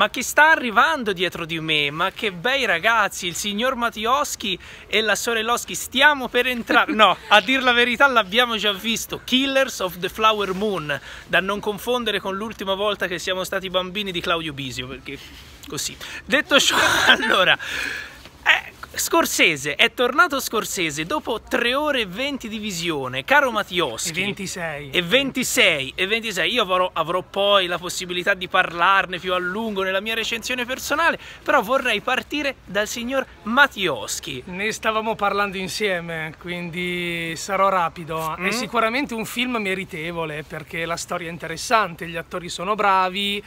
ma che sta arrivando dietro di me? Ma che bei ragazzi, il signor Mattioschi e la Sorelloschi, stiamo per entrare. No, a dir la verità l'abbiamo già visto, Killers of the Flower Moon, da non confondere con l'ultima volta che siamo stati bambini di Claudio Bisio, perché così. Detto ciò, allora... Eh, Scorsese, è tornato Scorsese dopo 3 ore e 20 di visione, caro Mattioschi. E 26. E 26, e 26. Io avrò, avrò, poi la possibilità di parlarne più a lungo nella mia recensione personale, però vorrei partire dal signor Mattioschi. Ne stavamo parlando insieme, quindi sarò rapido. Mm. È sicuramente un film meritevole perché la storia è interessante, gli attori sono bravi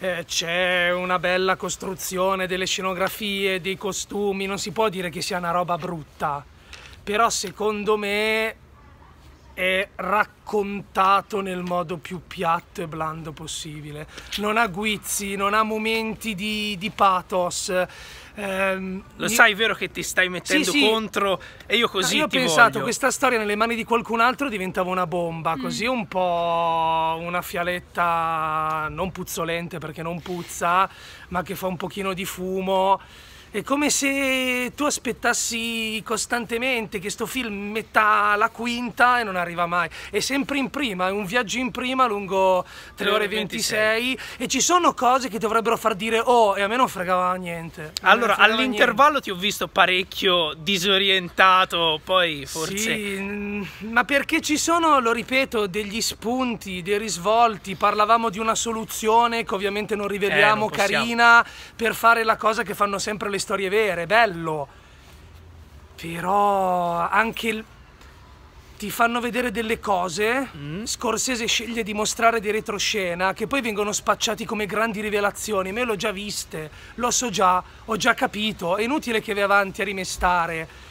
eh, c'è una bella costruzione delle scenografie, dei costumi, non si può dire che sia una roba brutta, però secondo me è raccontato nel modo più piatto e blando possibile. Non ha guizzi, non ha momenti di, di pathos. Ehm, Lo io... sai, vero che ti stai mettendo sì, contro e io così no, io ho pensato, voglio. questa storia nelle mani di qualcun altro diventava una bomba, mm. così un po' una fialetta non puzzolente perché non puzza, ma che fa un pochino di fumo è come se tu aspettassi costantemente che sto film metta la quinta e non arriva mai. È sempre in prima, è un viaggio in prima lungo 3 ore e 26, 26 e ci sono cose che dovrebbero far dire oh e a me non fregava niente. A allora, all'intervallo ti ho visto parecchio disorientato, poi forse... Sì, ma perché ci sono, lo ripeto, degli spunti, dei risvolti, parlavamo di una soluzione che ovviamente non riveliamo, eh, non carina, per fare la cosa che fanno sempre le storie vere, bello. Però anche il... ti fanno vedere delle cose. Mm. Scorsese sceglie di mostrare di retroscena che poi vengono spacciati come grandi rivelazioni. Me l'ho già viste, lo so già, ho già capito. È inutile che vai avanti a rimestare.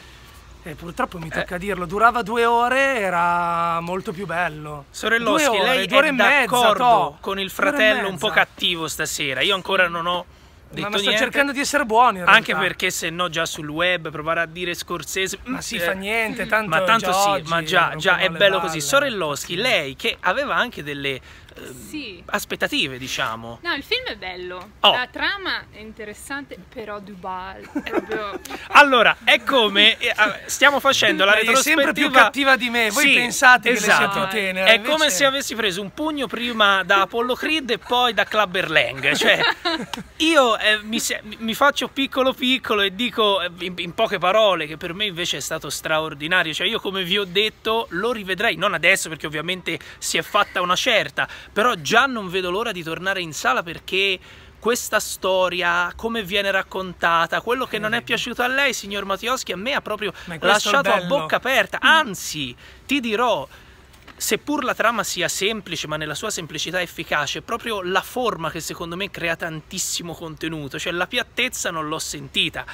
E purtroppo mi tocca eh. dirlo, durava due ore, era molto più bello. Sorelloschi, due ore, lei è ore d'accordo mezza, con il fratello un po' cattivo stasera. Io ancora non ho ma, sto niente. cercando di essere buoni. Anche perché se no già sul web provare a dire Scorsese... Mm, ma si eh, fa niente, mm. tanto... Ma tanto sì, ma già, già è bello balle. così. Sorelloschi, lei che aveva anche delle sì. aspettative, diciamo. No, il film è bello, oh. la trama è interessante, però Dubal è proprio... allora, è come eh, ah, stiamo facendo la retrospettiva... È sempre più cattiva di me, voi sì, pensate esatto. che sia più tenera. È eh, invece... come se avessi preso un pugno prima da Apollo Creed e poi da Club Erlang, cioè io eh, mi, mi, faccio piccolo piccolo e dico eh, in, in poche parole che per me invece è stato straordinario, cioè io come vi ho detto lo rivedrei, non adesso perché ovviamente si è fatta una certa, però già non vedo l'ora di tornare in sala perché questa storia, come viene raccontata, quello che non è piaciuto a lei, signor Mattioschi, a me ha proprio lasciato a bocca aperta. Mm. Anzi, ti dirò, seppur la trama sia semplice, ma nella sua semplicità efficace, è proprio la forma che secondo me crea tantissimo contenuto, cioè la piattezza non l'ho sentita.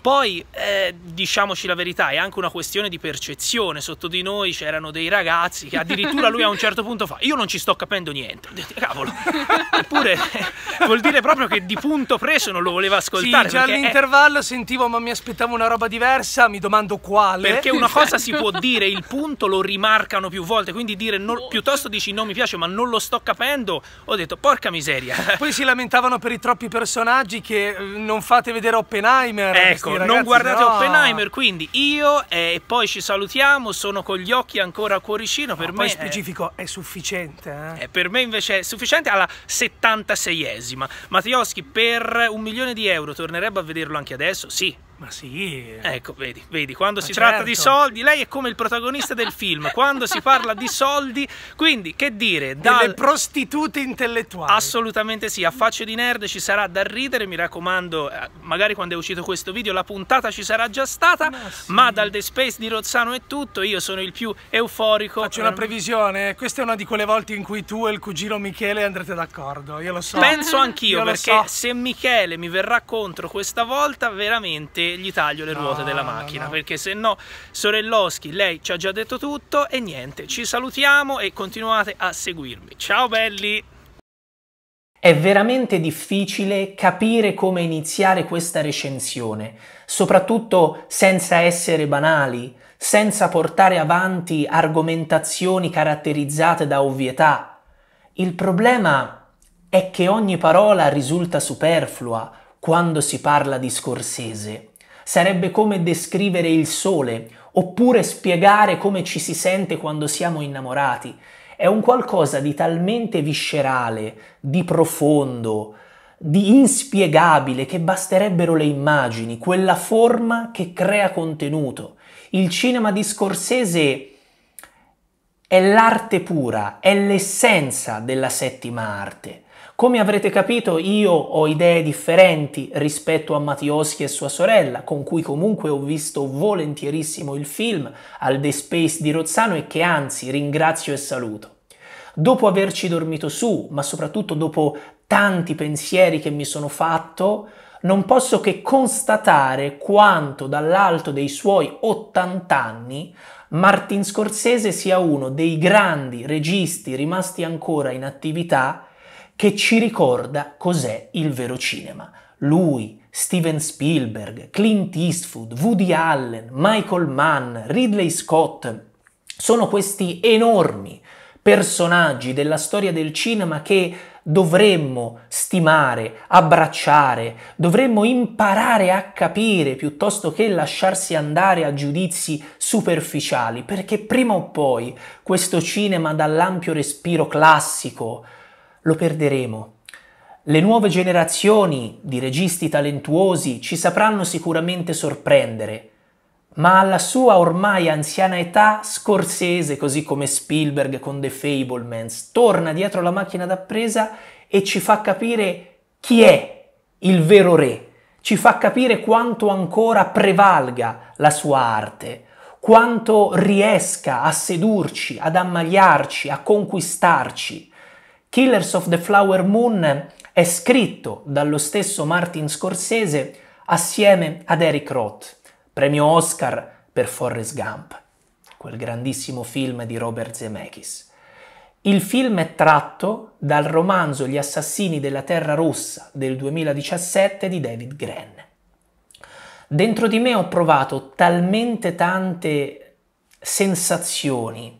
Poi, eh, diciamoci la verità, è anche una questione di percezione, sotto di noi c'erano dei ragazzi che addirittura lui a un certo punto fa io non ci sto capendo niente, cavolo, eppure eh, vuol dire proprio che di punto preso non lo voleva ascoltare. Sì, già all'intervallo è... sentivo ma mi aspettavo una roba diversa, mi domando quale. Perché una cosa si può dire, il punto lo rimarcano più volte, interessante, quindi dire non, oh. piuttosto dici non mi piace ma non lo sto capendo, ho detto porca miseria. Poi si lamentavano per i troppi personaggi che eh, non fate vedere Oppenheimer. Ecco, ragazzi, non guardate no. Oppenheimer, quindi io eh, e poi ci salutiamo, sono con gli occhi ancora a cuoricino, per no, me... Poi specifico è, è sufficiente. Eh? eh? per me invece è sufficiente alla 76esima. Mattioschi per un milione di euro tornerebbe a vederlo anche adesso? Sì, ma sì. Eh. Ecco, vedi, vedi quando Ma si certo. tratta di certo. soldi, lei è come il protagonista del film, quando si parla di soldi, quindi che dire, dalle prostitute intellettuali. Assolutamente sì, a faccio di nerd ci sarà da ridere, mi raccomando, eh, magari quando è uscito questo video la puntata ci sarà già stata, ma, sì. ma dal The Space di Rozzano è tutto, io sono il più euforico. Faccio una ehm. previsione, questa è una di quelle volte in cui tu e il cugino Michele andrete d'accordo, io lo so. Penso anch'io, perché so. se Michele mi verrà contro questa volta, veramente gli taglio le ruote no, della macchina, no, no. perché se no Sorelloschi, lei ci ha già detto tutto e niente, ci salutiamo e continuate a seguirmi. Ciao belli! È veramente difficile capire come iniziare questa recensione, soprattutto senza essere banali, senza portare avanti argomentazioni caratterizzate da ovvietà. Il problema è che ogni parola risulta superflua quando si parla di Scorsese. Sarebbe come descrivere il sole, oppure spiegare come ci si sente quando siamo innamorati. È un qualcosa di talmente viscerale, di profondo, di inspiegabile che basterebbero le immagini, quella forma che crea contenuto. Il cinema di Scorsese è l'arte pura, è l'essenza della settima arte. Come avrete capito, io ho idee differenti rispetto a Mattioschi e sua sorella, con cui comunque ho visto volentierissimo il film al The Space di Rozzano e che anzi ringrazio e saluto. Dopo averci dormito su, ma soprattutto dopo tanti pensieri che mi sono fatto, non posso che constatare quanto dall'alto dei suoi 80 anni Martin Scorsese sia uno dei grandi registi rimasti ancora in attività che ci ricorda cos'è il vero cinema. Lui, Steven Spielberg, Clint Eastwood, Woody Allen, Michael Mann, Ridley Scott, sono questi enormi personaggi della storia del cinema che dovremmo stimare, abbracciare, dovremmo imparare a capire piuttosto che lasciarsi andare a giudizi superficiali, perché prima o poi questo cinema dall'ampio respiro classico, lo perderemo. Le nuove generazioni di registi talentuosi ci sapranno sicuramente sorprendere, ma alla sua ormai anziana età, Scorsese, così come Spielberg con The Fablemans, torna dietro la macchina da e ci fa capire chi è il vero re, ci fa capire quanto ancora prevalga la sua arte, quanto riesca a sedurci, ad ammaliarci, a conquistarci. Killers of the Flower Moon è scritto dallo stesso Martin Scorsese assieme ad Eric Roth, premio Oscar per Forrest Gump, quel grandissimo film di Robert Zemeckis. Il film è tratto dal romanzo Gli assassini della Terra Rossa del 2017 di David Gren. Dentro di me ho provato talmente tante sensazioni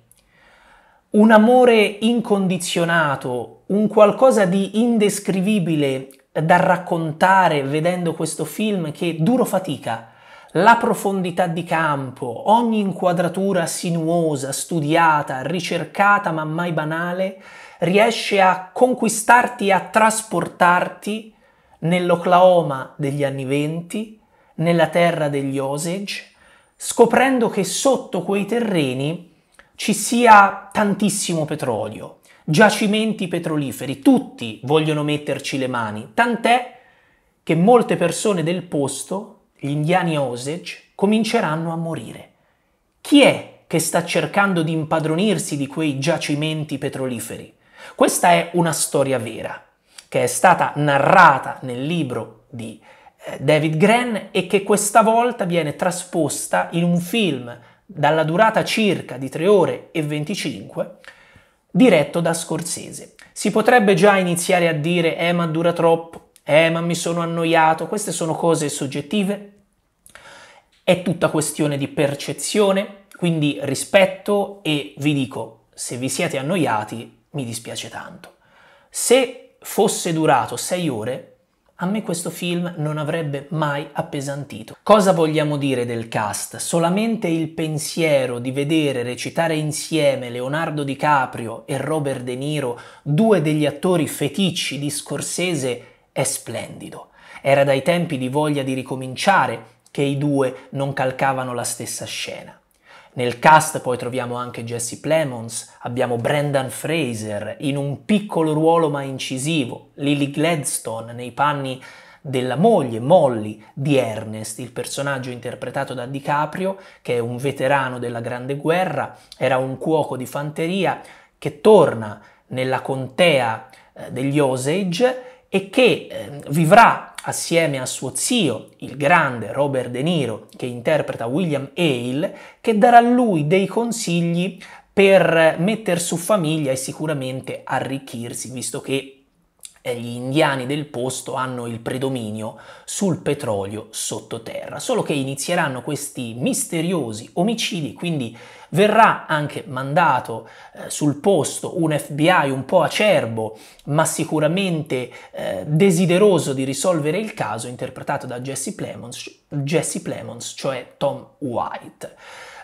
un amore incondizionato, un qualcosa di indescrivibile da raccontare vedendo questo film che duro fatica. La profondità di campo, ogni inquadratura sinuosa, studiata, ricercata ma mai banale, riesce a conquistarti e a trasportarti nell'Oklahoma degli anni venti, nella terra degli Osage, scoprendo che sotto quei terreni ci sia tantissimo petrolio, giacimenti petroliferi, tutti vogliono metterci le mani, tant'è che molte persone del posto, gli indiani Osage, cominceranno a morire. Chi è che sta cercando di impadronirsi di quei giacimenti petroliferi? Questa è una storia vera, che è stata narrata nel libro di eh, David Gren e che questa volta viene trasposta in un film dalla durata circa di 3 ore e 25, diretto da Scorsese. Si potrebbe già iniziare a dire eh ma dura troppo, eh ma mi sono annoiato, queste sono cose soggettive, è tutta questione di percezione, quindi rispetto e vi dico, se vi siete annoiati mi dispiace tanto. Se fosse durato 6 ore, a me questo film non avrebbe mai appesantito. Cosa vogliamo dire del cast? Solamente il pensiero di vedere recitare insieme Leonardo DiCaprio e Robert De Niro, due degli attori feticci di Scorsese, è splendido. Era dai tempi di voglia di ricominciare che i due non calcavano la stessa scena. Nel cast poi troviamo anche Jesse Plemons, abbiamo Brendan Fraser in un piccolo ruolo ma incisivo, Lily Gladstone nei panni della moglie Molly di Ernest, il personaggio interpretato da DiCaprio, che è un veterano della Grande Guerra, era un cuoco di fanteria che torna nella contea eh, degli Osage e che eh, vivrà assieme a suo zio, il grande Robert De Niro, che interpreta William Hale, che darà lui dei consigli per mettere su famiglia e sicuramente arricchirsi, visto che gli indiani del posto hanno il predominio sul petrolio sottoterra, solo che inizieranno questi misteriosi omicidi, quindi Verrà anche mandato eh, sul posto un FBI un po' acerbo, ma sicuramente eh, desideroso di risolvere il caso, interpretato da Jesse Plemons, Jesse Plemons cioè Tom White.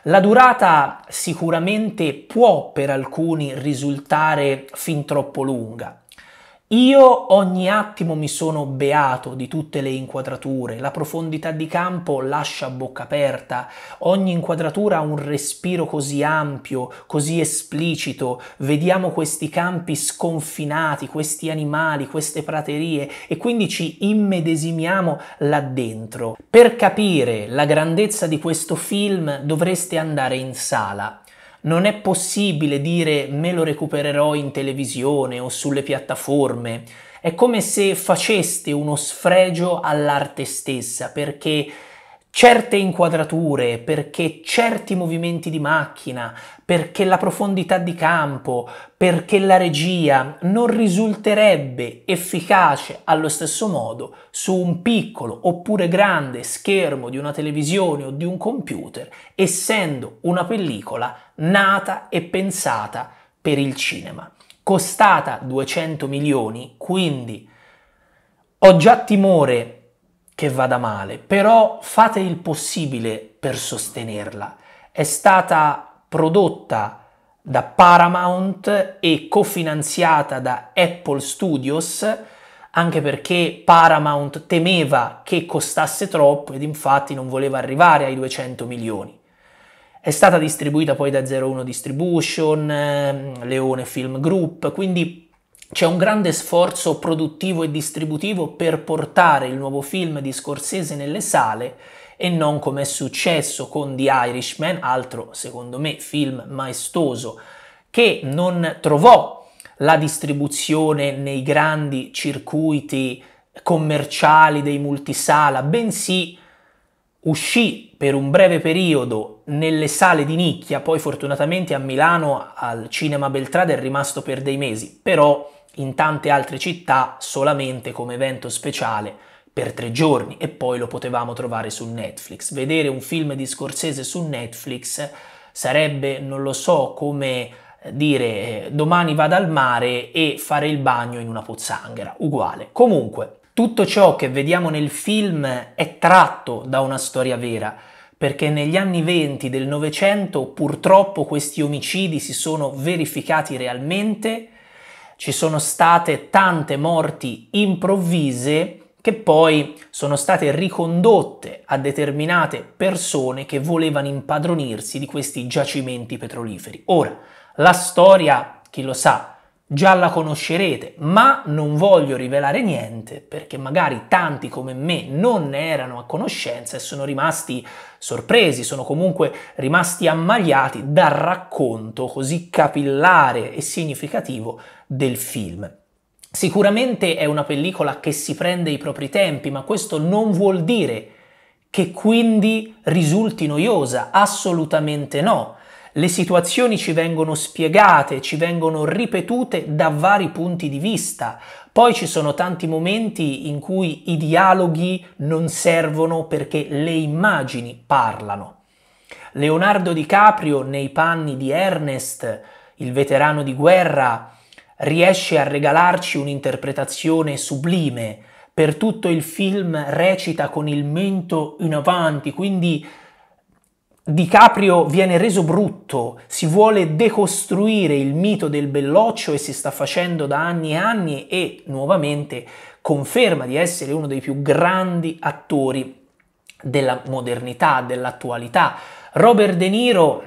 La durata sicuramente può per alcuni risultare fin troppo lunga, io ogni attimo mi sono beato di tutte le inquadrature, la profondità di campo lascia bocca aperta, ogni inquadratura ha un respiro così ampio, così esplicito, vediamo questi campi sconfinati, questi animali, queste praterie e quindi ci immedesimiamo là dentro. Per capire la grandezza di questo film dovreste andare in sala non è possibile dire me lo recupererò in televisione o sulle piattaforme. È come se faceste uno sfregio all'arte stessa perché certe inquadrature, perché certi movimenti di macchina, perché la profondità di campo, perché la regia non risulterebbe efficace allo stesso modo su un piccolo oppure grande schermo di una televisione o di un computer, essendo una pellicola nata e pensata per il cinema. Costata 200 milioni, quindi ho già timore che vada male, però fate il possibile per sostenerla. È stata prodotta da Paramount e cofinanziata da Apple Studios, anche perché Paramount temeva che costasse troppo ed infatti non voleva arrivare ai 200 milioni. È stata distribuita poi da 01 Distribution, ehm, Leone Film Group, quindi c'è un grande sforzo produttivo e distributivo per portare il nuovo film di Scorsese nelle sale e non come è successo con The Irishman, altro secondo me film maestoso che non trovò la distribuzione nei grandi circuiti commerciali dei multisala, bensì uscì per un breve periodo nelle sale di nicchia, poi fortunatamente a Milano al Cinema Beltrade è rimasto per dei mesi, però in tante altre città solamente come evento speciale per tre giorni e poi lo potevamo trovare su Netflix. Vedere un film di Scorsese su Netflix sarebbe, non lo so, come eh, dire eh, domani vado al mare e fare il bagno in una pozzanghera, uguale. Comunque, tutto ciò che vediamo nel film è tratto da una storia vera, perché negli anni 20 del Novecento purtroppo questi omicidi si sono verificati realmente, ci sono state tante morti improvvise, che poi sono state ricondotte a determinate persone che volevano impadronirsi di questi giacimenti petroliferi. Ora, la storia, chi lo sa, già la conoscerete, ma non voglio rivelare niente perché magari tanti come me non ne erano a conoscenza e sono rimasti sorpresi, sono comunque rimasti ammagliati dal racconto così capillare e significativo del film. Sicuramente è una pellicola che si prende i propri tempi, ma questo non vuol dire che quindi risulti noiosa, assolutamente no. Le situazioni ci vengono spiegate, ci vengono ripetute da vari punti di vista. Poi ci sono tanti momenti in cui i dialoghi non servono perché le immagini parlano. Leonardo DiCaprio nei panni di Ernest, il veterano di guerra, riesce a regalarci un'interpretazione sublime. Per tutto il film recita con il mento in avanti, quindi DiCaprio viene reso brutto, si vuole decostruire il mito del belloccio e si sta facendo da anni e anni e nuovamente conferma di essere uno dei più grandi attori della modernità, dell'attualità. Robert De Niro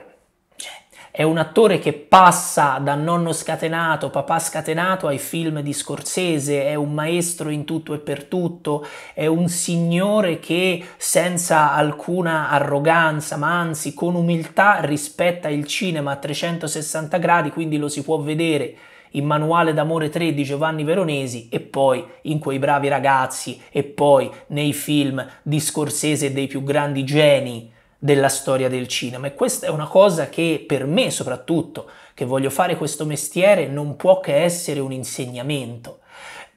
è un attore che passa da nonno scatenato, papà scatenato ai film di Scorsese, è un maestro in tutto e per tutto, è un signore che senza alcuna arroganza, ma anzi con umiltà rispetta il cinema a 360 gradi, quindi lo si può vedere in Manuale d'amore 3 di Giovanni Veronesi e poi in Quei bravi ragazzi e poi nei film di Scorsese dei più grandi geni della storia del cinema e questa è una cosa che per me soprattutto, che voglio fare questo mestiere, non può che essere un insegnamento.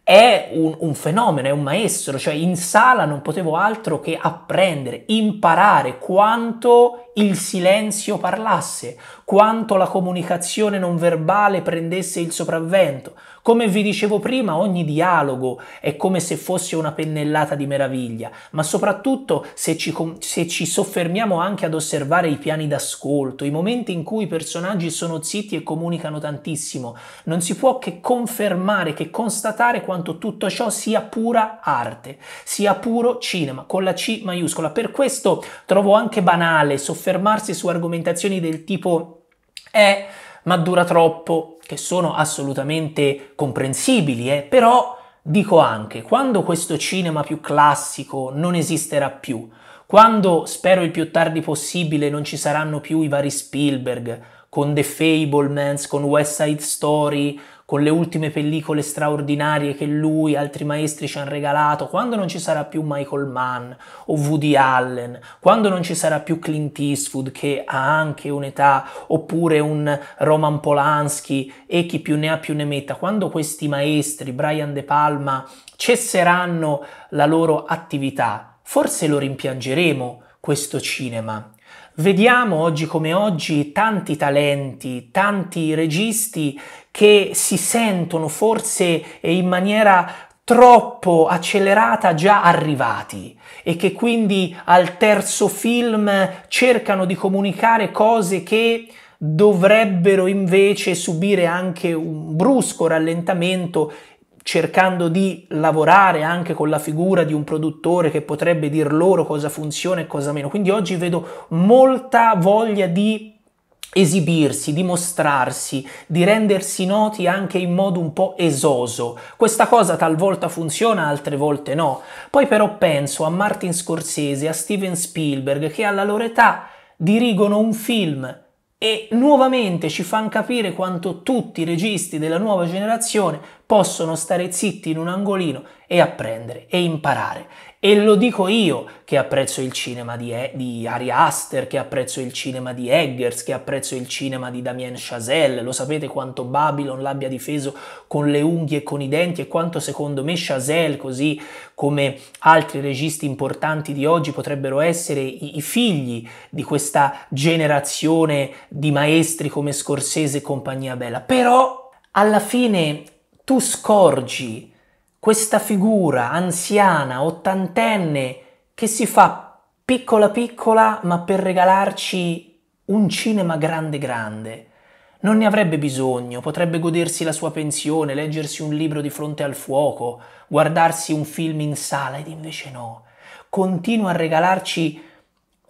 È un, un fenomeno, è un maestro, cioè in sala non potevo altro che apprendere, imparare quanto il silenzio parlasse, quanto la comunicazione non verbale prendesse il sopravvento. Come vi dicevo prima, ogni dialogo è come se fosse una pennellata di meraviglia, ma soprattutto se ci, se ci soffermiamo anche ad osservare i piani d'ascolto, i momenti in cui i personaggi sono zitti e comunicano tantissimo, non si può che confermare, che constatare quanto tutto ciò sia pura arte, sia puro cinema, con la C maiuscola. Per questo trovo anche banale soffermarmi soffermarsi su argomentazioni del tipo è eh, ma dura troppo, che sono assolutamente comprensibili, eh? però dico anche, quando questo cinema più classico non esisterà più, quando spero il più tardi possibile non ci saranno più i vari Spielberg, con The Fablemans, con West Side Story, con le ultime pellicole straordinarie che lui e altri maestri ci hanno regalato, quando non ci sarà più Michael Mann o Woody Allen, quando non ci sarà più Clint Eastwood che ha anche un'età, oppure un Roman Polanski e chi più ne ha più ne metta, quando questi maestri, Brian De Palma, cesseranno la loro attività, forse lo rimpiangeremo questo cinema Vediamo oggi come oggi tanti talenti, tanti registi che si sentono forse in maniera troppo accelerata già arrivati e che quindi al terzo film cercano di comunicare cose che dovrebbero invece subire anche un brusco rallentamento cercando di lavorare anche con la figura di un produttore che potrebbe dir loro cosa funziona e cosa meno. Quindi oggi vedo molta voglia di esibirsi, di mostrarsi, di rendersi noti anche in modo un po' esoso. Questa cosa talvolta funziona, altre volte no. Poi però penso a Martin Scorsese, a Steven Spielberg che alla loro età dirigono un film e nuovamente ci fanno capire quanto tutti i registi della nuova generazione possono stare zitti in un angolino e apprendere e imparare. E lo dico io che apprezzo il cinema di, e- di, Ari Aster, che apprezzo il cinema di Eggers, che apprezzo il cinema di Damien Chazelle. Lo sapete quanto Babylon l'abbia difeso con le unghie e con i denti e quanto secondo me Chazelle, così come altri registi importanti di oggi, potrebbero essere i, i figli di questa generazione di maestri come Scorsese e compagnia bella. Però alla fine tu scorgi questa figura anziana, ottantenne, che si fa piccola piccola ma per regalarci un cinema grande grande. Non ne avrebbe bisogno, potrebbe godersi la sua pensione, leggersi un libro di fronte al fuoco, guardarsi un film in sala ed invece no. Continua a regalarci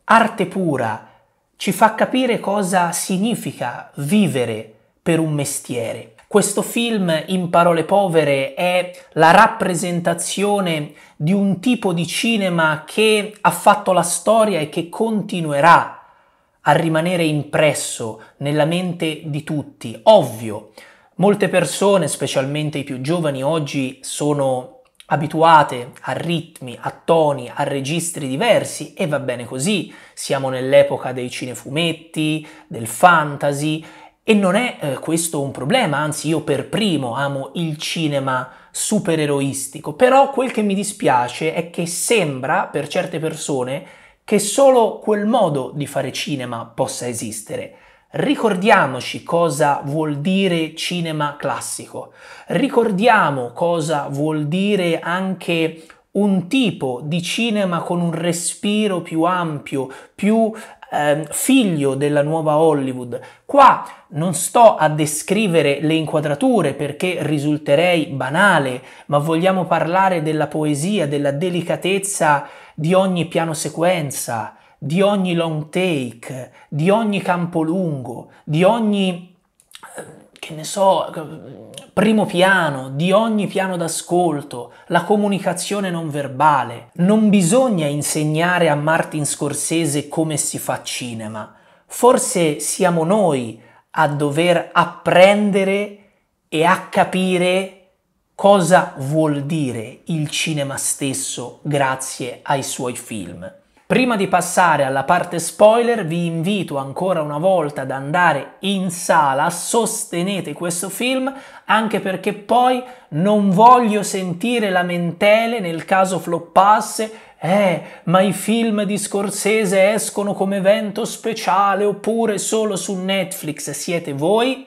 arte pura, ci fa capire cosa significa vivere per un mestiere. Questo film, in parole povere, è la rappresentazione di un tipo di cinema che ha fatto la storia e che continuerà a rimanere impresso nella mente di tutti. Ovvio, molte persone, specialmente i più giovani, oggi sono abituate a ritmi, a toni, a registri diversi e va bene così. Siamo nell'epoca dei cinefumetti, del fantasy e non è eh, questo un problema, anzi io per primo amo il cinema supereroistico, però quel che mi dispiace è che sembra per certe persone che solo quel modo di fare cinema possa esistere. Ricordiamoci cosa vuol dire cinema classico, ricordiamo cosa vuol dire anche un tipo di cinema con un respiro più ampio, più Ehm, figlio della nuova Hollywood. Qua non sto a descrivere le inquadrature perché risulterei banale, ma vogliamo parlare della poesia, della delicatezza di ogni piano sequenza, di ogni long take, di ogni campo lungo, di ogni che ne so, primo piano di ogni piano d'ascolto, la comunicazione non verbale. Non bisogna insegnare a Martin Scorsese come si fa cinema. Forse siamo noi a dover apprendere e a capire cosa vuol dire il cinema stesso grazie ai suoi film. Prima di passare alla parte spoiler vi invito ancora una volta ad andare in sala, sostenete questo film anche perché poi non voglio sentire lamentele nel caso floppasse eh, ma i film di Scorsese escono come evento speciale oppure solo su Netflix, siete voi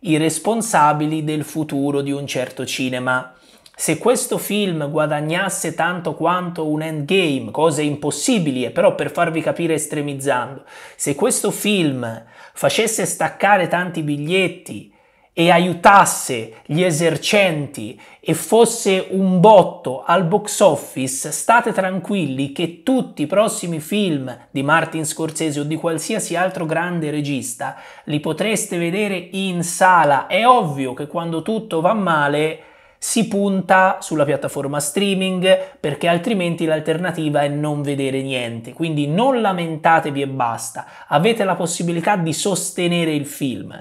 i responsabili del futuro di un certo cinema. Se questo film guadagnasse tanto quanto un endgame, cose impossibili, però per farvi capire estremizzando, se questo film facesse staccare tanti biglietti e aiutasse gli esercenti e fosse un botto al box office, state tranquilli che tutti i prossimi film di Martin Scorsese o di qualsiasi altro grande regista li potreste vedere in sala. È ovvio che quando tutto va male si punta sulla piattaforma streaming perché altrimenti l'alternativa è non vedere niente. Quindi non lamentatevi e basta. Avete la possibilità di sostenere il film.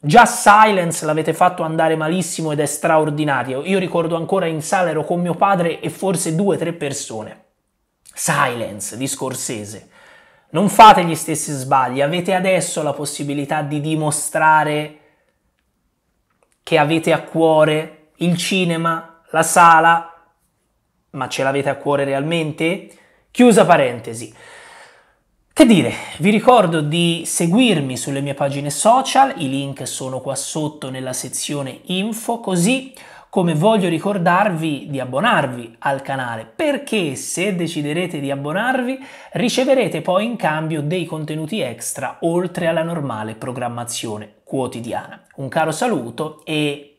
Già Silence l'avete fatto andare malissimo ed è straordinario. Io ricordo ancora in sala ero con mio padre e forse due o tre persone. Silence di Scorsese. Non fate gli stessi sbagli, avete adesso la possibilità di dimostrare che avete a cuore il cinema, la sala, ma ce l'avete a cuore realmente? Chiusa parentesi. Che dire, vi ricordo di seguirmi sulle mie pagine social, i link sono qua sotto nella sezione info, così come voglio ricordarvi di abbonarvi al canale, perché se deciderete di abbonarvi riceverete poi in cambio dei contenuti extra oltre alla normale programmazione quotidiana. Un caro saluto e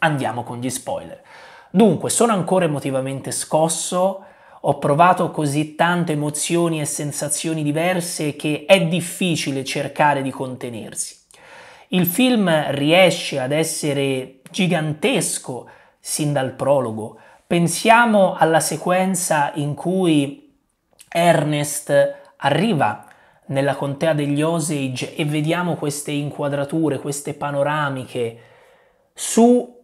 andiamo con gli spoiler. Dunque, sono ancora emotivamente scosso, ho provato così tante emozioni e sensazioni diverse che è difficile cercare di contenersi. Il film riesce ad essere gigantesco sin dal prologo. Pensiamo alla sequenza in cui Ernest arriva nella contea degli Osage e vediamo queste inquadrature, queste panoramiche su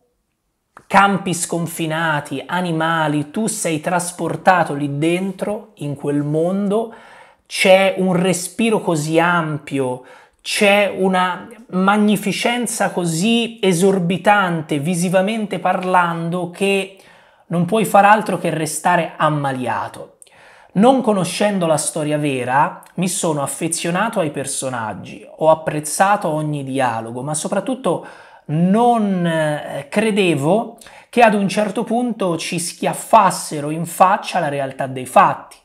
campi sconfinati, animali, tu sei trasportato lì dentro, in quel mondo, c'è un respiro così ampio, c'è una magnificenza così esorbitante visivamente parlando che non puoi far altro che restare ammaliato. Non conoscendo la storia vera, mi sono affezionato ai personaggi, ho apprezzato ogni dialogo, ma soprattutto non eh, credevo che ad un certo punto ci schiaffassero in faccia la realtà dei fatti,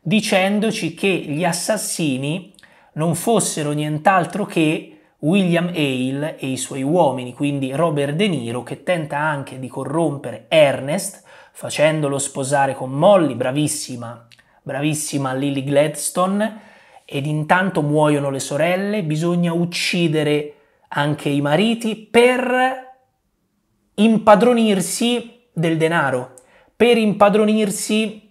dicendoci che gli assassini non fossero nient'altro che William Hale e i suoi uomini, quindi Robert De Niro che tenta anche di corrompere Ernest facendolo sposare con Molly, bravissima, bravissima Lily Gladstone, ed intanto muoiono le sorelle, bisogna uccidere anche i mariti per impadronirsi del denaro, per impadronirsi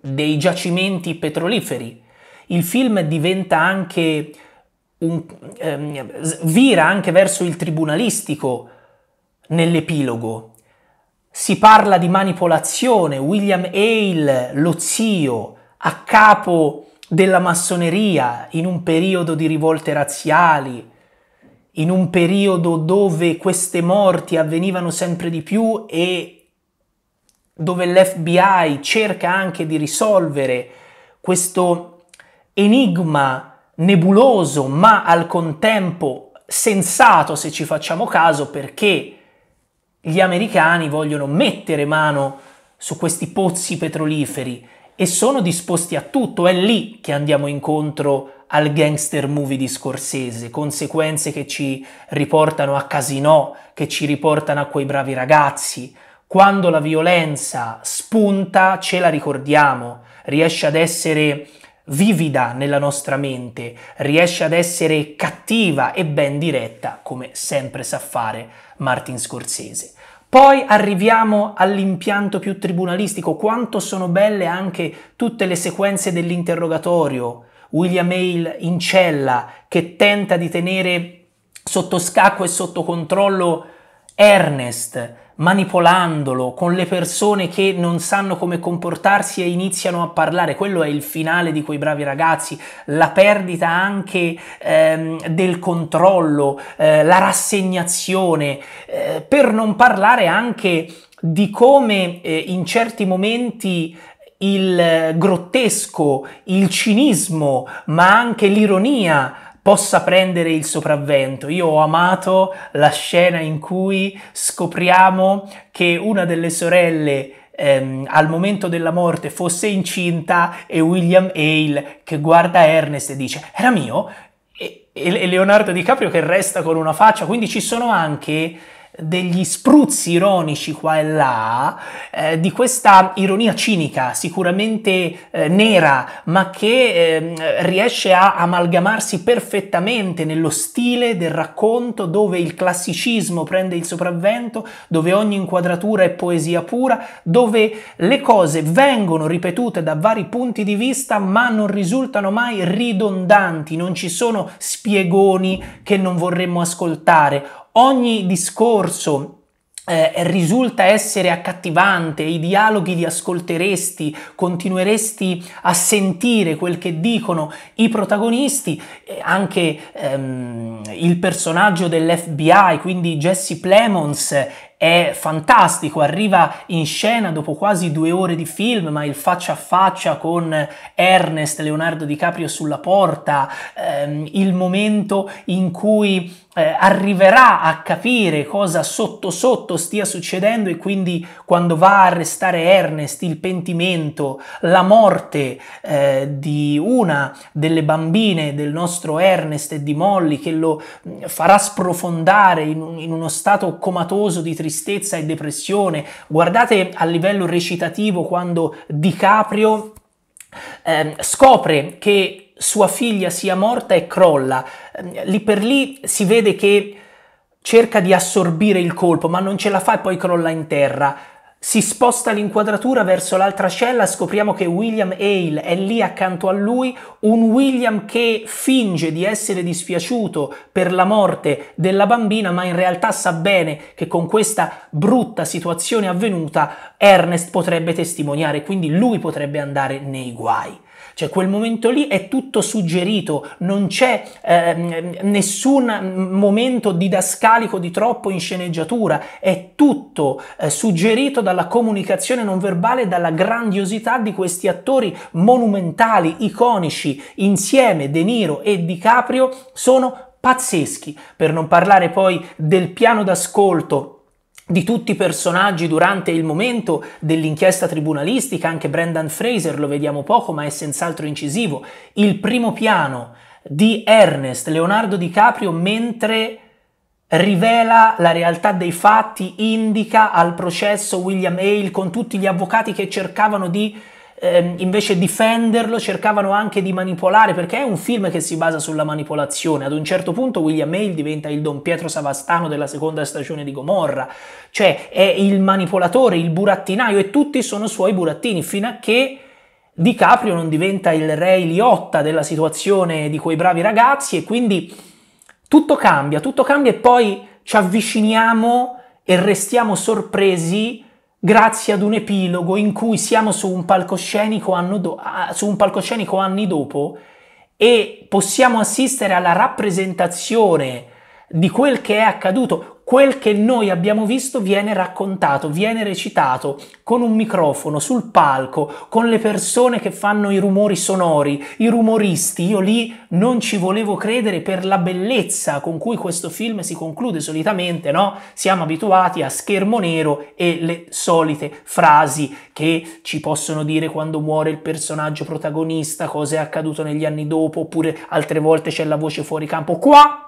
dei giacimenti petroliferi. Il film diventa anche un, ehm, vira anche verso il tribunalistico nell'epilogo. Si parla di manipolazione, William Hale, lo zio, a capo della massoneria in un periodo di rivolte razziali, in un periodo dove queste morti avvenivano sempre di più e dove l'FBI cerca anche di risolvere questo enigma nebuloso ma al contempo sensato se ci facciamo caso perché gli americani vogliono mettere mano su questi pozzi petroliferi e sono disposti a tutto, è lì che andiamo incontro al gangster movie di Scorsese, conseguenze che ci riportano a Casino, che ci riportano a quei bravi ragazzi. Quando la violenza spunta, ce la ricordiamo, riesce ad essere vivida nella nostra mente, riesce ad essere cattiva e ben diretta, come sempre sa fare Martin Scorsese. Poi arriviamo all'impianto più tribunalistico, quanto sono belle anche tutte le sequenze dell'interrogatorio, William Hale in cella che tenta di tenere sotto scacco e sotto controllo Ernest, manipolandolo con le persone che non sanno come comportarsi e iniziano a parlare. Quello è il finale di quei bravi ragazzi, la perdita anche ehm, del controllo, eh, la rassegnazione, eh, per non parlare anche di come eh, in certi momenti il eh, grottesco, il cinismo, ma anche l'ironia possa prendere il sopravvento. Io ho amato la scena in cui scopriamo che una delle sorelle ehm, al momento della morte fosse incinta e William Hale che guarda Ernest e dice era mio e, e Leonardo DiCaprio che resta con una faccia, quindi ci sono anche degli spruzzi ironici qua e là, eh, di questa ironia cinica, sicuramente eh, nera, ma che eh, riesce a amalgamarsi perfettamente nello stile del racconto dove il classicismo prende il sopravvento, dove ogni inquadratura è poesia pura, dove le cose vengono ripetute da vari punti di vista ma non risultano mai ridondanti, non ci sono spiegoni che non vorremmo ascoltare ogni discorso eh, risulta essere accattivante, i dialoghi li ascolteresti, continueresti a sentire quel che dicono i protagonisti, eh, anche ehm, il personaggio dell'FBI, quindi Jesse Plemons, è fantastico, arriva in scena dopo quasi due ore di film, ma il faccia a faccia con Ernest Leonardo DiCaprio sulla porta, ehm, il momento in cui eh, arriverà a capire cosa sotto sotto stia succedendo e quindi quando va a arrestare Ernest, il pentimento, la morte eh, di una delle bambine del nostro Ernest e di Molly che lo mm, farà sprofondare in, in uno stato comatoso di tristezza, tristezza e depressione. Guardate a livello recitativo quando DiCaprio eh, scopre che sua figlia sia morta e crolla. Ehm, lì per lì si vede che cerca di assorbire il colpo, ma non ce la fa e poi crolla in terra. Si sposta l'inquadratura verso l'altra cella, scopriamo che William Hale è lì accanto a lui, un William che finge di essere dispiaciuto per la morte della bambina, ma in realtà sa bene che con questa brutta situazione avvenuta Ernest potrebbe testimoniare, quindi lui potrebbe andare nei guai. Cioè quel momento lì è tutto suggerito, non c'è eh, nessun momento didascalico di troppo in sceneggiatura, è tutto eh, suggerito dalla comunicazione non verbale e dalla grandiosità di questi attori monumentali, iconici, insieme De Niro e DiCaprio sono pazzeschi, per non parlare poi del piano d'ascolto di tutti i personaggi durante il momento dell'inchiesta tribunalistica, anche Brendan Fraser lo vediamo poco ma è senz'altro incisivo, il primo piano di Ernest Leonardo DiCaprio mentre rivela la realtà dei fatti, indica al processo William Hale con tutti gli avvocati che cercavano di Ehm, invece difenderlo, cercavano anche di manipolare, perché è un film che si basa sulla manipolazione. Ad un certo punto William Hale diventa il Don Pietro Savastano della seconda stagione di Gomorra, cioè è il manipolatore, il burattinaio e tutti sono suoi burattini, fino a che... DiCaprio non diventa il re Liotta della situazione di quei bravi ragazzi e quindi tutto cambia, tutto cambia e poi ci avviciniamo e restiamo sorpresi grazie ad un epilogo in cui siamo su un palcoscenico, do- su un palcoscenico anni dopo e possiamo assistere alla rappresentazione di quel che è accaduto quel che noi abbiamo visto viene raccontato, viene recitato con un microfono, sul palco, con le persone che fanno i rumori sonori, i rumoristi. Io lì non ci volevo credere per la bellezza con cui questo film si conclude solitamente, no? Siamo abituati a schermo nero e le solite frasi che ci possono dire quando muore il personaggio protagonista, cosa è accaduto negli anni dopo, oppure altre volte c'è la voce fuori campo. Qua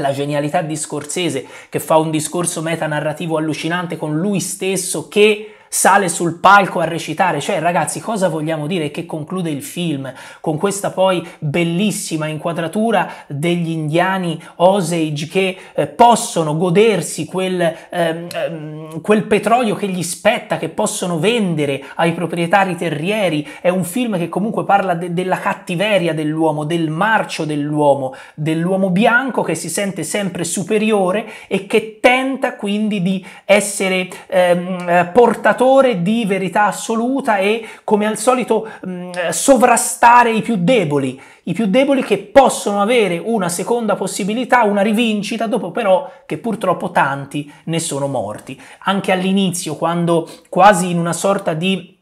la genialità di Scorsese che fa un discorso metanarrativo allucinante con lui stesso che sale sul palco a recitare, cioè ragazzi cosa vogliamo dire che conclude il film con questa poi bellissima inquadratura degli indiani Osage che eh, possono godersi quel, ehm, ehm, quel petrolio che gli spetta, che possono vendere ai proprietari terrieri, è un film che comunque parla de- della cattiveria dell'uomo, del marcio dell'uomo, dell'uomo bianco che si sente sempre superiore e che tenta quindi di essere ehm, eh, portatore portatore di verità assoluta e, come al solito, mh, mm, sovrastare i più deboli, i più deboli che possono avere una seconda possibilità, una rivincita, dopo però che purtroppo tanti ne sono morti. Anche all'inizio, quando quasi in una sorta di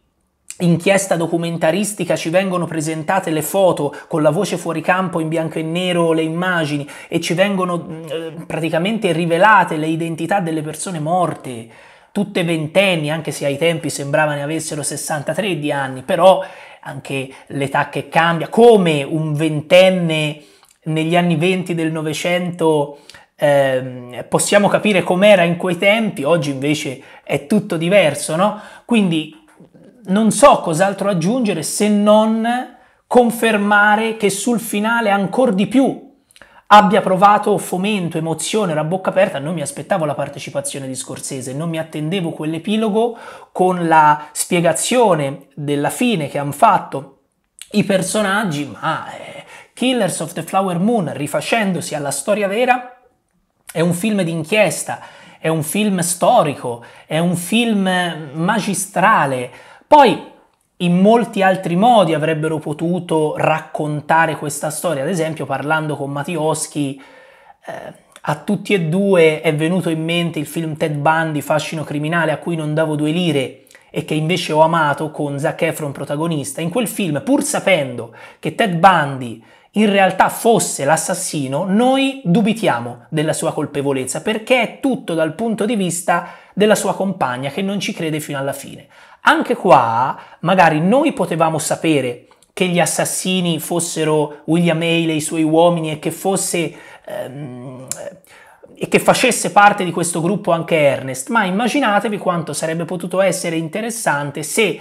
inchiesta documentaristica ci vengono presentate le foto con la voce fuori campo in bianco e nero, le immagini e ci vengono mm, eh, praticamente rivelate le identità delle persone morte tutte ventenni, anche se ai tempi sembrava ne avessero 63 di anni, però anche l'età che cambia, come un ventenne negli anni 20 del Novecento eh, possiamo capire com'era in quei tempi, oggi invece è tutto diverso, no? Quindi non so cos'altro aggiungere se non confermare che sul finale ancora di più abbia provato fomento, emozione, era bocca aperta, non mi aspettavo la partecipazione di Scorsese, non mi attendevo quell'epilogo con la spiegazione della fine che hanno fatto i personaggi, ma eh, Killers of the Flower Moon, rifacendosi alla storia vera, è un film d'inchiesta, è un film storico, è un film magistrale. Poi in molti altri modi avrebbero potuto raccontare questa storia. Ad esempio, parlando con Mattioschi, eh, a tutti e due è venuto in mente il film Ted Bundy, Fascino Criminale, a cui non davo due lire e che invece ho amato con Zac Efron protagonista. In quel film, pur sapendo che Ted Bundy in realtà fosse l'assassino, noi dubitiamo della sua colpevolezza perché è tutto dal punto di vista della sua compagna che non ci crede fino alla fine. Anche qua, magari noi potevamo sapere che gli assassini fossero William Hale e i suoi uomini e che fosse... Ehm, e che facesse parte di questo gruppo anche Ernest, ma immaginatevi quanto sarebbe potuto essere interessante se,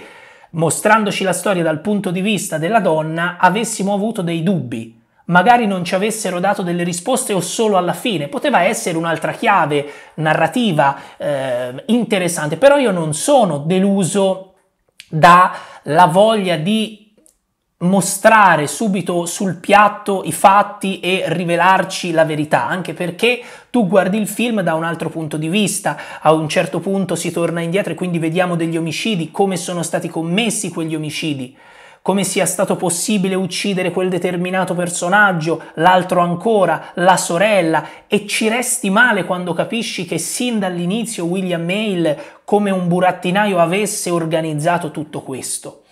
mostrandoci la storia dal punto di vista della donna, avessimo avuto dei dubbi magari non ci avessero dato delle risposte o solo alla fine, poteva essere un'altra chiave narrativa eh, interessante, però io non sono deluso dalla voglia di mostrare subito sul piatto i fatti e rivelarci la verità, anche perché tu guardi il film da un altro punto di vista, a un certo punto si torna indietro e quindi vediamo degli omicidi, come sono stati commessi quegli omicidi come sia stato possibile uccidere quel determinato personaggio, l'altro ancora, la sorella, e ci resti male quando capisci che sin dall'inizio William Hale, come un burattinaio, avesse organizzato tutto questo.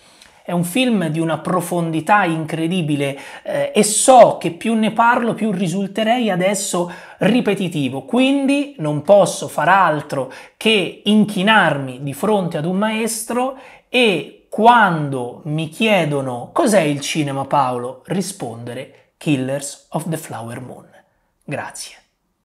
È un film di una profondità incredibile eh, e so che più ne parlo più risulterei adesso ripetitivo, quindi non posso far altro che inchinarmi di fronte ad un maestro e quando mi chiedono cos'è il cinema Paolo, rispondere Killers of the Flower Moon. Grazie.